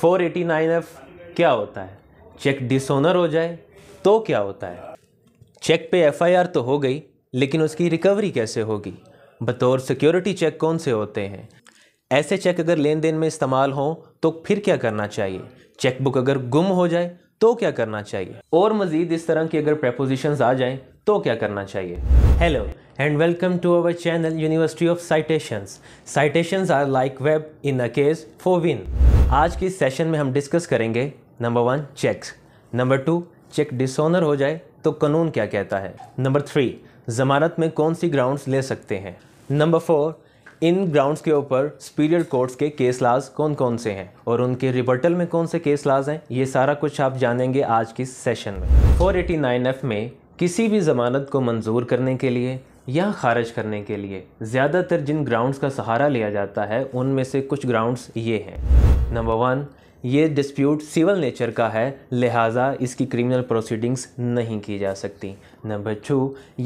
Four eighty nine F क्या होता है चेक डिसोनर हो जाए तो क्या होता है चेक पे एफआईआर तो हो गई लेकिन उसकी रिकवरी कैसे होगी बतौर सिक्योरिटी चेक कौन से होते हैं ऐसे चेक अगर लेन देन में इस्तेमाल हों तो फिर क्या करना चाहिए चेकबुक अगर गुम हो जाए तो क्या करना चाहिए और मज़ीद इस तरह की अगर प्रपोजिशंस आ जाए तो क्या करना चाहिए hello and welcome to our channel university of citations citations are like web in a case for win आज की सेशन में हम डिस्कस करेंगे number one cheques number two cheque dishonour हो जाए तो कानून क्या कहता है नंबर थ्री ज़मानत में कौन सी ग्राउंड्स ले सकते हैं नंबर फोर इन ग्राउंड्स के ऊपर सुपीरियर कोर्ट्स के केस लाज कौन कौन से हैं और उनके रिबर्टल में कौन से केस लाज हैं ये सारा कुछ आप जानेंगे आज की सेशन में 489 एफ में किसी भी ज़मानत को मंजूर करने के लिए या खारिज करने के लिए ज़्यादातर जिन ग्राउंड्स का सहारा लिया जाता है उनमें से कुछ ग्राउंड्स ये हैं नंबर वन ये डिस्प्यूट सिविल नेचर का है लिहाजा इसकी क्रिमिनल प्रोसीडिंग्स नहीं की जा सकती नंबर टू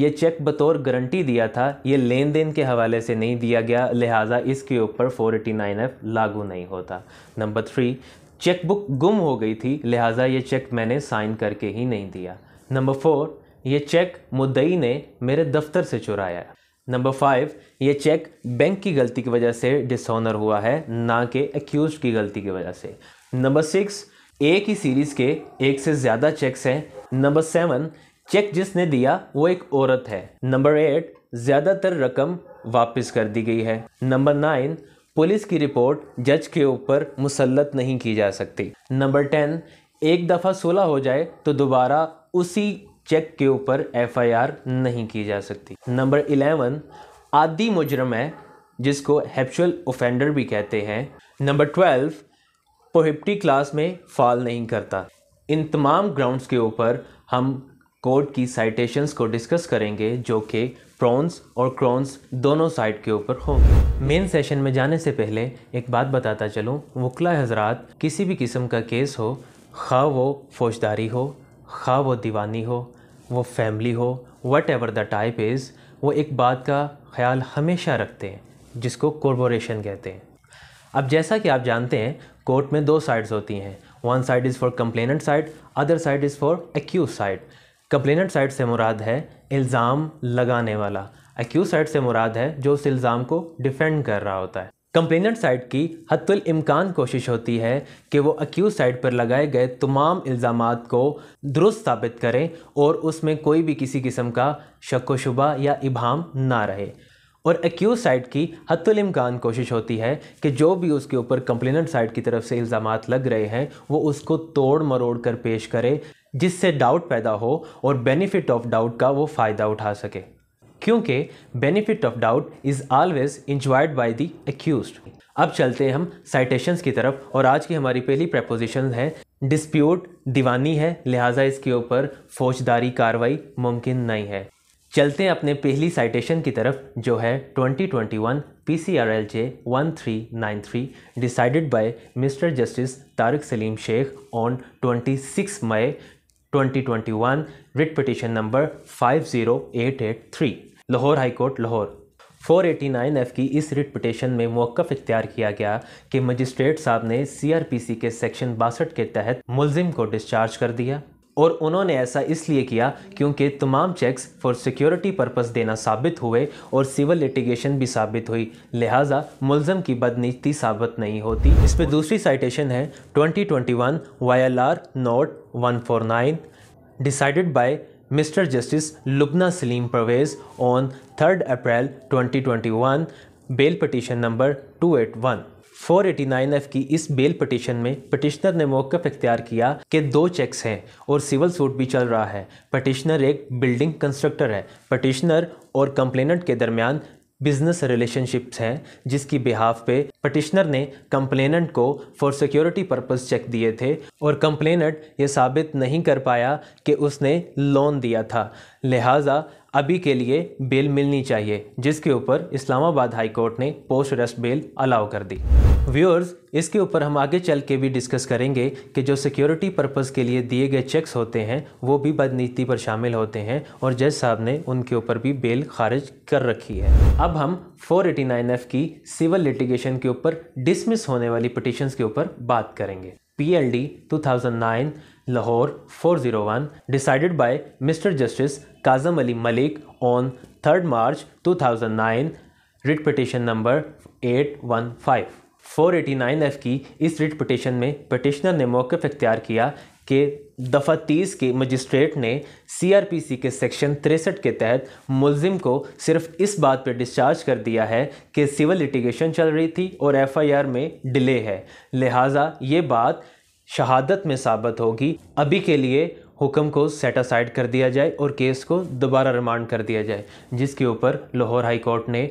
ये चेक बतौर गारंटी दिया था ये लेन देन के हवाले से नहीं दिया गया लिहाजा इसके ऊपर 489 एफ लागू नहीं होता नंबर थ्री चेक बुक गुम हो गई थी लिहाजा ये चेक मैंने साइन करके ही नहीं दिया नंबर फोर ये चेक मुद्दई ने मेरे दफ्तर से चुराया नंबर फाइव ये चेक बैंक की गलती की वजह से डिसऑनर हुआ है ना कि एक्यूज की गलती की वजह से नंबर सिक्स एक ही सीरीज़ के एक से ज़्यादा चेक्स हैं नंबर सेवन चेक जिसने दिया वो एक औरत है नंबर एट ज़्यादातर रकम वापस कर दी गई है नंबर नाइन पुलिस की रिपोर्ट जज के ऊपर मुसलत नहीं की जा सकती नंबर टेन एक दफ़ा सोलह हो जाए तो दोबारा उसी चेक के ऊपर एफआईआर नहीं की जा सकती नंबर इलेवन आदि मुजरम है जिसको हैप्चुअल ओफेंडर भी कहते हैं नंबर ट्वेल्व पोहिप्टी क्लास में फॉल नहीं करता इन तमाम ग्राउंड्स के ऊपर हम कोर्ट की साइटेशंस को डिस्कस करेंगे जो कि प्रॉन्स और क्रॉन्स दोनों साइड के ऊपर हो मेन सेशन में जाने से पहले एक बात बताता चलूँ वकला हजरात किसी भी किस्म का केस हो खा वो फौजदारी हो खा वो दीवानी हो वो फैमिली हो whatever the type is वो एक बात का ख्याल हमेशा रखते हैं जिसको कॉरपोरेशन कहते हैं अब जैसा कि आप जानते हैं कोर्ट में दो साइड्स होती हैं one side is for complainant side other side is for accuse side complainant side से मुराद है इल्ज़ाम लगाने वाला एक्यूज साइड से मुराद है जो उस इल्ज़ाम को डिफेंड कर रहा होता है कंप्लेनेंट साइड की हतुल इम्कान कोशिश होती है कि वो अक्यूज साइड पर लगाए गए तमाम इल्ज़ाम को दुरुस्त साबित करें और उसमें कोई भी किसी किस्म का शक शुबा या इबाम ना रहे और एक्यूज साइड की हतुल इम्कान कोशिश होती है कि जो भी उसके ऊपर कंप्लेनेंट साइड की तरफ से इल्ज़ाम लग रहे हैं वो उसको तोड़ मरोड़ कर पेश करे जिससे डाउट पैदा हो और बेनिफिट ऑफ डाउट का वो फ़ायदा उठा सके क्योंकि benefit of doubt is always enjoyed by the accuse अब चलते हैं हम साइटेशंस की तरफ और आज की हमारी पहली प्रपोजिशन है डिस्प्यूट दीवानी है लिहाजा इसके ऊपर फौजदारी कार्रवाई मुमकिन नहीं है चलते हैं अपने पहली साइटेशन की तरफ जो है 2021 nine three decided by mister justice Tarak Salim Sheikh on twenty six May twenty twenty one writ petition number five zero eight eight three Lahore high court Lahore 489 F की इस रिट पिटेशन में मौक़ इख्तियार किया गया कि मजिस्ट्रेट साहब ने सीआरपीसी के सेक्शन बासठ के तहत मुलजिम को डिस्चार्ज कर दिया और उन्होंने ऐसा इसलिए किया क्योंकि तमाम चेक्स फॉर सिक्योरिटी पर्पस देना साबित हुए और सिविल लिटिगेशन भी साबित हुई लिहाजा मुलजम की बदनीति साबित नहीं होती इस पर दूसरी साइटेशन है 2021 Y L R note nine decided by Mr. Justice Lubna Salim Pervez on 3rd April 2021 bail petition number 281 489F की इस बेल पटिशन में पटिशनर ने मौकफ इख्तियार किया कि दो चेक्स हैं और सिविल सूट भी चल रहा है पटिशनर एक बिल्डिंग कंस्ट्रक्टर है पटिशनर और कंप्लेनेंट के दरमियान बिजनेस रिलेशनशिप्स हैं जिसकी बिहाफ पे पटिशनर ने कंप्लेनेंट को फॉर सिक्योरिटी पर्पस चेक दिए थे और कंप्लेनेंट ये साबित नहीं कर पाया कि उसने लोन दिया था लिहाजा अभी के लिए बेल मिलनी चाहिए जिसके ऊपर इस्लामाबाद हाई कोर्ट ने पोस्ट अरेस्ट बेल अलाउ कर दी व्यूअर्स इसके ऊपर हम आगे चल के भी डिस्कस करेंगे कि जो सिक्योरिटी पर्पस के लिए दिए गए चेक्स होते हैं वो भी बदनीति पर शामिल होते हैं और जज साहब ने उनके ऊपर भी बेल खारिज कर रखी है अब हम 489F की सिविल लिटिगेशन के ऊपर डिसमिस होने वाली पटिशन्स के ऊपर बात करेंगे thousand nine Lahore 401 decided by mister justice Kazim Ali Malik on third March 2009 writ petition number 815 F की इस रिट पटिशन में पटिशनर ने मौकफ इख्तियार किया कि दफ़ा तीस के मजिस्ट्रेट ने सीआरपीसी के सेक्शन तिरसठ के तहत मुलजिम को सिर्फ इस बात पर डिस्चार्ज कर दिया है कि सिविल लिटिगेशन चल रही थी और एफआईआर में डिले है लिहाजा ये बात शहादत में साबित होगी अभी के लिए हुक्म को सेटासाइड कर दिया जाए और केस को दोबारा रिमांड कर दिया जाए जिसके ऊपर लाहौर हाई कोर्ट ने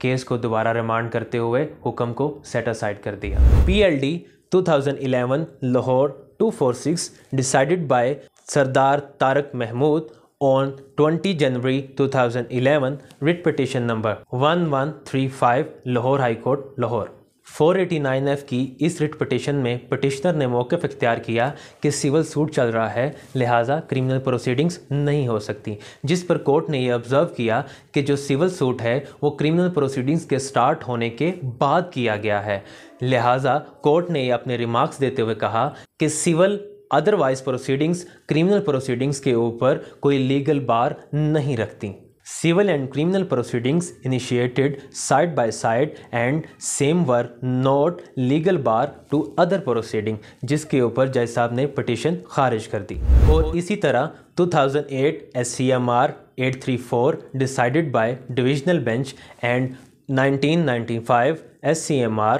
केस को दोबारा रिमांड करते हुए हुक्म को सेटासाइड कर दिया P L D two thousand eleven Lahore two four six decided by Sardar Tariq Mahmood on twenty January two thousand eleven writ petition number one one three five Lahore high court Lahore 489F की इस रिट पटिशन में petitioner ने मौक़ इख्तियार किया कि civil suit चल रहा है लिहाजा क्रिमिनल प्रोसीडिंग्स नहीं हो सकती जिस पर कोर्ट ने यह ऑब्ज़र्व किया कि जो सिविल सूट है वो क्रिमिनल प्रोसीडिंग्स के स्टार्ट होने के बाद किया गया है लिहाजा कोर्ट ने अपने रिमार्क्स देते हुए कहा कि civil otherwise proceedings criminal proceedings के ऊपर कोई लीगल बार नहीं रखती civil and criminal proceedings initiated side by side and same were not legal bar to other proceeding जिसके ऊपर जज साहब ने पटिशन खारिज कर दी और इसी तरह 2008 SCMR 834 decided by divisional bench and 1995 SCMR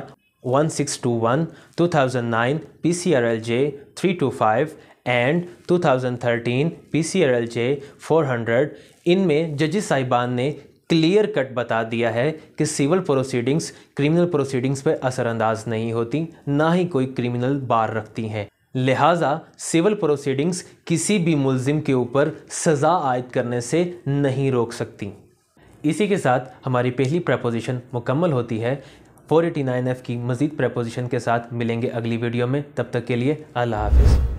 1621 2009 PCRLJ 325 एंड 2013 पीसीआरएलजे 400 इनमें जजिस साहिबान ने क्लियर कट बता दिया है कि सिविल प्रोसीडिंग्स क्रिमिनल प्रोसीडिंग्स पर असरअंदाज नहीं होती ना ही कोई क्रिमिनल बार रखती हैं लिहाजा सिविल प्रोसीडिंग्स किसी भी मुलजिम के ऊपर सज़ा आयद करने से नहीं रोक सकती इसी के साथ हमारी पहली प्रपोजिशन मुकम्मल होती है 489F की मज़ीद प्रपोजिशन के साथ मिलेंगे अगली वीडियो में तब तक के लिए अल्लाह हाफिज़